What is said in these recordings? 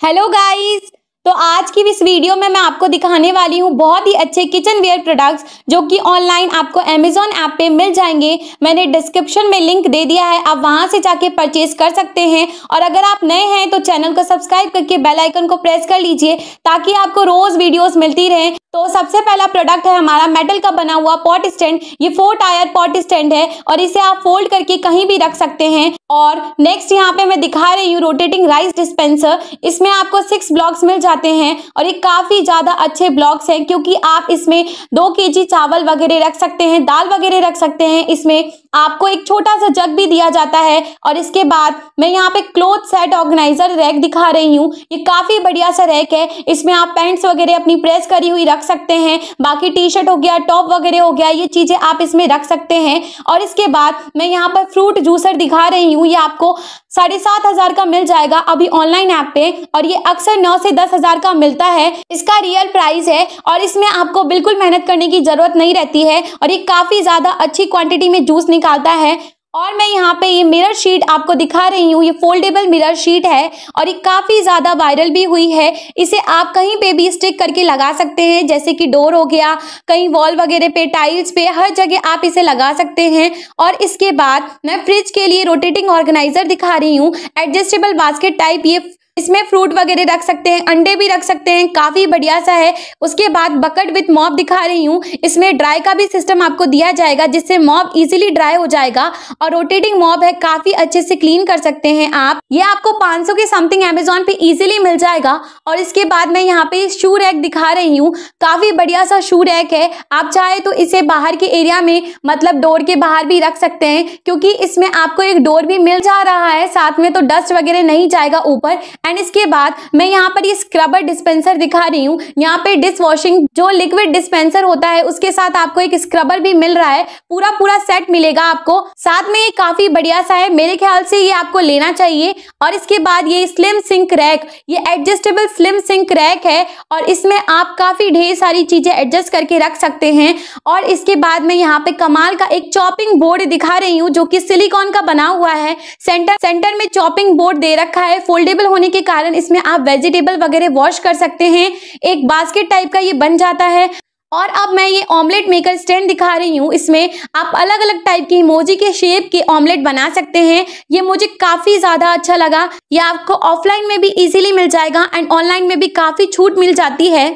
hello guys तो आज की इस वीडियो में मैं आपको दिखाने वाली हूँ बहुत ही अच्छे किचन वेयर प्रोडक्ट्स जो कि ऑनलाइन आपको अमेजोन ऐप पे मिल जाएंगे मैंने डिस्क्रिप्शन में लिंक दे दिया है आप वहाँ से जाके परचेज कर सकते हैं और अगर आप नए हैं तो चैनल को सब्सक्राइब करके बेल आइकन को प्रेस कर लीजिए ताकि आपको रोज वीडियोज मिलती रहे तो सबसे पहला प्रोडक्ट है हमारा मेटल का बना हुआ पॉट स्टैंड ये फोर टायर पॉट स्टैंड है और इसे आप फोल्ड करके कहीं भी रख सकते हैं और नेक्स्ट यहाँ पे मैं दिखा रही हूँ रोटेटिंग राइस डिस्पेंसर इसमें आपको सिक्स ब्लॉक्स मिल जाए जाते हैं और ये काफ़ी ज़्यादा अच्छे ब्लॉक्स हैं क्योंकि आप इसमें दो के चावल वगैरह रख सकते हैं दाल वगैरह रख सकते हैं इसमें आपको एक छोटा सा जग भी दिया जाता है और इसके बाद मैं यहाँ पे क्लोथ सेट ऑर्गेनाइजर रैक दिखा रही हूँ ये काफ़ी बढ़िया सा रैक है इसमें आप पैंट्स वगैरह अपनी प्रेस करी हुई रख सकते हैं बाकी टी शर्ट हो गया टॉप वगैरह हो गया ये चीज़ें आप इसमें रख सकते हैं और इसके बाद मैं यहाँ पर फ्रूट जूसर दिखा रही हूँ ये आपको साढ़े सात हज़ार का मिल जाएगा अभी ऑनलाइन ऐप पे और ये अक्सर नौ से दस हजार का मिलता है इसका रियल प्राइस है और इसमें आपको बिल्कुल मेहनत करने की ज़रूरत नहीं रहती है और ये काफ़ी ज़्यादा अच्छी क्वांटिटी में जूस निकालता है और मैं यहाँ पे ये मिरर शीट आपको दिखा रही हूँ ये फोल्डेबल मिरर शीट है और ये काफ़ी ज़्यादा वायरल भी हुई है इसे आप कहीं पे भी स्टिक करके लगा सकते हैं जैसे कि डोर हो गया कहीं वॉल वगैरह पे टाइल्स पे हर जगह आप इसे लगा सकते हैं और इसके बाद मैं फ्रिज के लिए रोटेटिंग ऑर्गेनाइजर दिखा रही हूँ एडजस्टेबल बास्केट टाइप ये इसमें फ्रूट वगैरह रख सकते हैं अंडे भी रख सकते हैं काफ़ी बढ़िया सा है उसके बाद बकेट विथ मॉप दिखा रही हूँ इसमें ड्राई का भी सिस्टम आपको दिया जाएगा जिससे मॉप इजीली ड्राई हो जाएगा और रोटेटिंग मॉप है काफ़ी अच्छे से क्लीन कर सकते हैं आप ये आपको 500 के समथिंग एमेजोन पे इजीली मिल जाएगा और इसके बाद मैं यहाँ पे शू रैक दिखा रही हूँ काफ़ी बढ़िया सा शू रैक है आप चाहे तो इसे बाहर के एरिया में मतलब डोर के बाहर भी रख सकते हैं क्योंकि इसमें आपको एक डोर भी मिल जा रहा है साथ में तो डस्ट वगैरह नहीं जाएगा ऊपर एंड इसके बाद मैं यहाँ पर ये स्क्रबर डिस्पेंसर दिखा रही हूँ यहाँ पे डिस वॉशिंग जो लिक्विड डिस्पेंसर होता है उसके साथ आपको एक स्क्रबर भी मिल रहा है पूरा पूरा सेट मिलेगा आपको साथ में ये काफी बढ़िया सा है मेरे ख्याल से ये आपको लेना चाहिए और इसके बाद ये स्लिम सिंक रैक ये एडजस्टेबल स्लिम सिंक रैक है और इसमें आप काफी ढेर सारी चीजें एडजस्ट करके रख सकते हैं और इसके बाद में यहाँ पे कमाल का एक चॉपिंग बोर्ड दिखा रही हूँ जो की सिलिकॉन का बना हुआ है सेंटर सेंटर में चॉपिंग बोर्ड दे रखा है फोल्डेबल होने के कारण इसमें आप वेजिटेबल वगैरह वॉश कर सकते हैं एक बास्केट टाइप का ये बन जाता है और अब मैं ये ऑमलेट मेकर स्टैंड दिखा रही हूँ इसमें आप अलग अलग टाइप की इमोजी के शेप के ऑमलेट बना सकते हैं ये मुझे काफ़ी ज़्यादा अच्छा लगा ये आपको ऑफलाइन में भी इजीली मिल जाएगा एंड ऑनलाइन में भी काफ़ी छूट मिल जाती है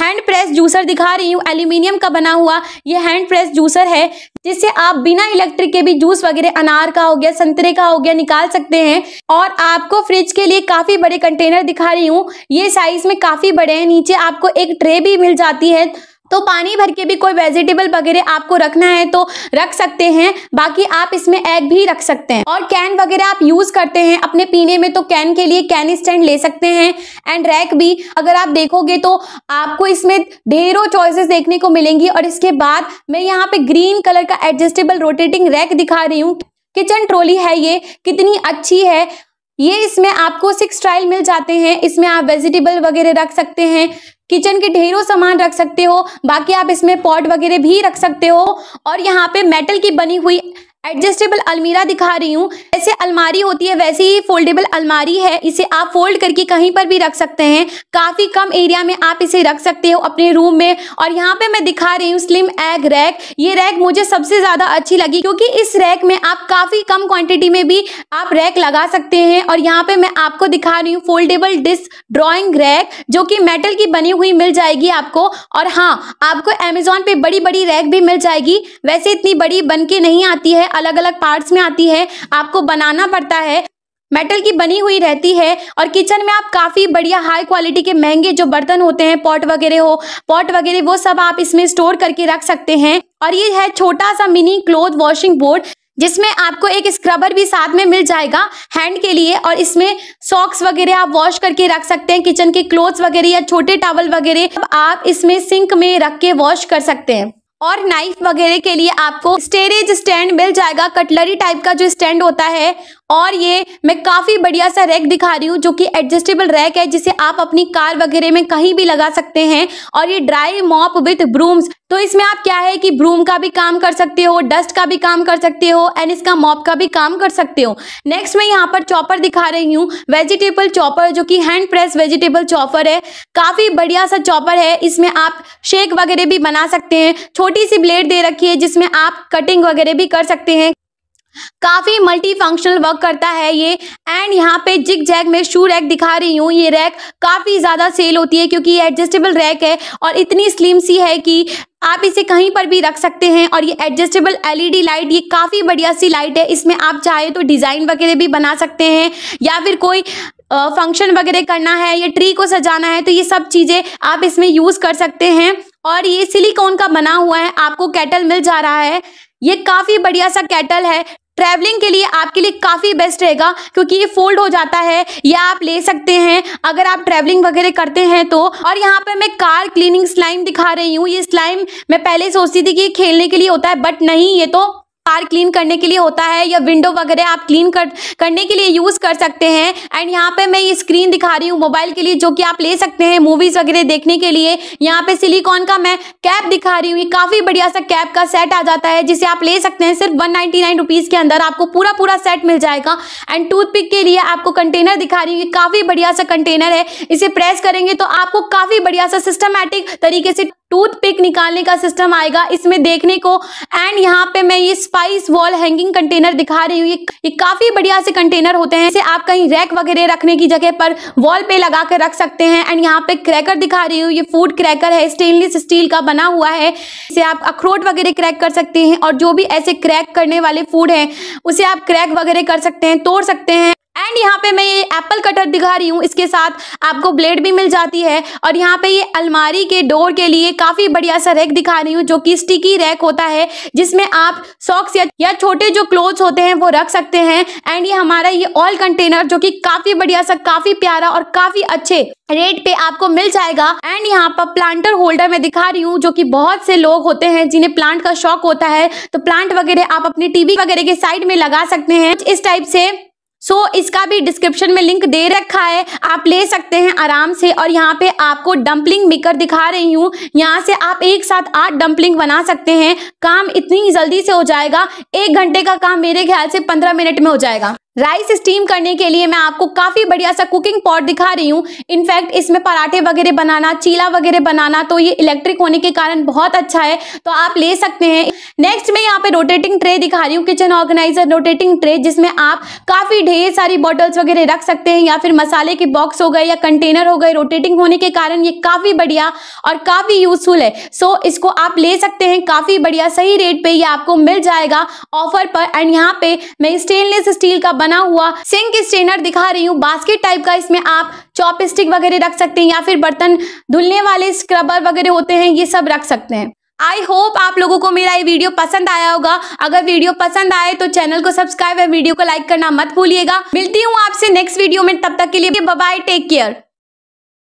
हैंड प्रेस जूसर दिखा रही हूँ एल्यूमिनियम का बना हुआ ये हैंड प्रेस जूसर है जिससे आप बिना इलेक्ट्रिक के भी जूस वगैरह अनार का हो गया संतरे का हो गया निकाल सकते हैं और आपको फ्रिज के लिए काफी बड़े कंटेनर दिखा रही हूँ ये साइज में काफी बड़े हैं नीचे आपको एक ट्रे भी मिल जाती है तो पानी भर के भी कोई वेजिटेबल वगैरह आपको रखना है तो रख सकते हैं बाकी आप इसमें एग भी रख सकते हैं और कैन वगैरह आप यूज करते हैं अपने पीने में तो कैन के लिए कैन स्टैंड ले सकते हैं एंड रैक भी अगर आप देखोगे तो आपको इसमें ढेरों चॉइसेस देखने को मिलेंगी और इसके बाद मैं यहाँ पे ग्रीन कलर का एडजस्टेबल रोटेटिंग रैक दिखा रही हूँ किचन ट्रोली है ये कितनी अच्छी है ये इसमें आपको सिक्स ट्रायल मिल जाते हैं इसमें आप वेजिटेबल वगैरह रख सकते हैं किचन के ढेरों सामान रख सकते हो बाकी आप इसमें पॉट वगैरह भी रख सकते हो और यहाँ पे मेटल की बनी हुई एडजस्टेबल अलमीरा दिखा रही हूँ जैसे अलमारी होती है वैसे ही फोल्डेबल अलमारी है इसे आप फोल्ड करके कहीं पर भी रख सकते हैं काफी कम एरिया में आप इसे रख सकते हो अपने रूम में और यहाँ पे मैं दिखा रही हूँ स्लिम एग रैक ये रैक मुझे सबसे ज्यादा अच्छी लगी क्योंकि इस रैक में आप काफी कम क्वांटिटी में भी आप रैक लगा सकते हैं और यहाँ पे मैं आपको दिखा रही हूँ फोल्डेबल डिस्क ड्रॉइंग रैक जो की मेटल की बनी हुई मिल जाएगी आपको और हाँ आपको एमेजोन पे बड़ी बड़ी रैक भी मिल जाएगी वैसे इतनी बड़ी बन के नहीं आती है अलग अलग पार्ट में आती है आपको बनाना पड़ता है मेटल की बनी हुई रहती है और किचन में आप काफ़ी बढ़िया हाई क्वालिटी के महंगे जो बर्तन होते हैं पॉट वगैरह हो पॉट वगैरह वो सब आप इसमें स्टोर करके रख सकते हैं और ये है छोटा सा मिनी क्लोथ वॉशिंग बोर्ड जिसमें आपको एक स्क्रबर भी साथ में मिल जाएगा हैंड के लिए और इसमें सॉक्स वगैरह आप वॉश करके रख सकते हैं किचन के क्लोथ्स वगैरह या छोटे टावल वगैरह आप इसमें सिंक में रख के वॉश कर सकते हैं और नाइफ वगैरह के लिए आपको स्टेरेज स्टैंड मिल जाएगा कटलरी टाइप का जो स्टैंड होता है और ये मैं काफ़ी बढ़िया सा रैक दिखा रही हूँ जो कि एडजस्टेबल रैक है जिसे आप अपनी कार वगैरह में कहीं भी लगा सकते हैं और ये ड्राई मॉप विथ ब्रूम्स तो इसमें आप क्या है कि ब्रूम का भी काम कर सकते हो डस्ट का भी काम कर सकते हो एंड इसका मॉप का भी काम कर सकते हो नेक्स्ट मैं यहाँ पर चॉपर दिखा रही हूँ वेजिटेबल चॉपर जो कि हैंड प्रेस वेजिटेबल चॉपर है काफ़ी बढ़िया सा चॉपर है इसमें आप शेक वगैरह भी बना सकते हैं छोटी सी ब्लेड दे रखी है जिसमें आप कटिंग वगैरह भी कर सकते हैं काफी मल्टी फंक्शनल वर्क करता है ये एंड यहाँ पे जिग जैग में शू रैक दिखा रही हूँ ये रैक काफी ज्यादा सेल होती है क्योंकि ये एडजस्टेबल रैक है और इतनी स्लिम सी है कि आप इसे कहीं पर भी रख सकते हैं और ये एडजस्टेबल एलईडी लाइट ये काफ़ी बढ़िया सी लाइट है इसमें आप चाहे तो डिज़ाइन वगैरह भी बना सकते हैं या फिर कोई फंक्शन वगैरह करना है या ट्री को सजाना है तो ये सब चीज़ें आप इसमें यूज़ कर सकते हैं और ये सिलिकॉन का बना हुआ है आपको कैटल मिल जा रहा है ये काफी बढ़िया सा कैटल है ट्रैवलिंग के लिए आपके लिए काफ़ी बेस्ट रहेगा क्योंकि ये फोल्ड हो जाता है या आप ले सकते हैं अगर आप ट्रैवलिंग वगैरह करते हैं तो और यहाँ पे मैं कार क्लीनिंग स्लाइम दिखा रही हूँ ये स्लाइम मैं पहले सोचती थी कि खेलने के लिए होता है बट नहीं ये तो कार क्लीन करने के लिए होता है या विंडो वगैरह आप क्लीन कर करने के लिए यूज कर सकते हैं एंड यहाँ पे मैं ये स्क्रीन दिखा रही हूँ मोबाइल के लिए जो कि आप ले सकते हैं मूवीज वगैरह देखने के लिए यहाँ पे सिलिकॉन का मैं कैप दिखा रही हूँ ये काफी बढ़िया सा कैप का सेट आ जाता है जिसे आप ले सकते हैं सिर्फ वन नाइन्टी के अंदर आपको पूरा पूरा सेट मिल जाएगा एंड टूथपिक के लिए आपको कंटेनर दिखा रही हूँ ये काफी बढ़िया सा कंटेनर है इसे प्रेस करेंगे तो आपको काफी बढ़िया सा सिस्टमैटिक तरीके से टूथपिक निकालने का सिस्टम आएगा इसमें देखने को एंड यहाँ पे मैं ये स्पाइस वॉल हैंगिंग कंटेनर दिखा रही हूँ ये, ये काफी बढ़िया से कंटेनर होते हैं इसे आप कहीं रैक वगैरह रखने की जगह पर वॉल पे लगा कर रख सकते हैं एंड यहाँ पे क्रैकर दिखा रही हूँ ये फूड क्रैकर है स्टेनलेस स्टील का बना हुआ है इसे आप अखरोट वगैरह क्रैक कर सकते हैं और जो भी ऐसे क्रैक करने वाले फूड है उसे आप क्रैक वगैरह कर सकते हैं तोड़ सकते हैं एंड यहाँ पे मैं ये एप्पल कटर दिखा रही हूँ इसके साथ आपको ब्लेड भी मिल जाती है और यहाँ पे ये अलमारी के डोर के लिए काफी बढ़िया सा रैक दिखा रही हूँ जो कि स्टिकी रैक होता है जिसमें आप सॉक्स या, या छोटे जो क्लोथ होते हैं वो रख सकते हैं एंड ये हमारा ये ऑयल कंटेनर जो कि काफी बढ़िया सा काफी प्यारा और काफी अच्छे रेट पे आपको मिल जाएगा एंड यहाँ पर प्लांटर होल्डर में दिखा रही हूँ जो कि बहुत से लोग होते हैं जिन्हें प्लांट का शौक होता है तो प्लांट वगैरह आप अपने टीवी वगैरह के साइड में लगा सकते हैं इस टाइप से सो so, इसका भी डिस्क्रिप्शन में लिंक दे रखा है आप ले सकते हैं आराम से और यहाँ पे आपको डम्पलिंग मेकर दिखा रही हूँ यहाँ से आप एक साथ आठ डम्पलिंग बना सकते हैं काम इतनी जल्दी से हो जाएगा एक घंटे का काम मेरे ख्याल से पंद्रह मिनट में हो जाएगा राइस स्टीम करने के लिए मैं आपको काफी बढ़िया सा कुकिंग पॉट दिखा रही हूँ इनफैक्ट इसमें पराठे वगैरह बनाना चीला वगैरह बनाना तो ये इलेक्ट्रिक होने के कारण बहुत अच्छा है तो आप ले सकते हैं नेक्स्ट मैं यहाँ पे रोटेटिंग ट्रे दिखा रही हूँ किचन ऑर्गेनाइजर रोटेटिंग ट्रे जिसमें आप काफी ढेर सारी बॉटल्स वगैरह रख सकते हैं या फिर मसाले के बॉक्स हो गए या कंटेनर हो गए रोटेटिंग होने के कारण ये काफी बढ़िया और काफी यूजफुल है सो इसको आप ले सकते हैं काफी बढ़िया सही रेट पे ये आपको मिल जाएगा ऑफर पर एंड यहाँ पे मैं स्टेनलेस स्टील का बना हुआ सिंक स्टेनर दिखा रही हूँ बास्केट टाइप का इसमें आप चॉप स्टिक वगैरह रख सकते हैं या फिर बर्तन धुलने वाले स्क्रबर वगैरह होते हैं ये सब रख सकते हैं आई होप आप लोगों को मेरा ये वीडियो पसंद आया होगा अगर वीडियो पसंद आए तो चैनल को सब्सक्राइब और वीडियो को लाइक करना मत भूलिएगा मिलती हूँ आपसे नेक्स्ट वीडियो में तब तक के लिए बाय टेक केयर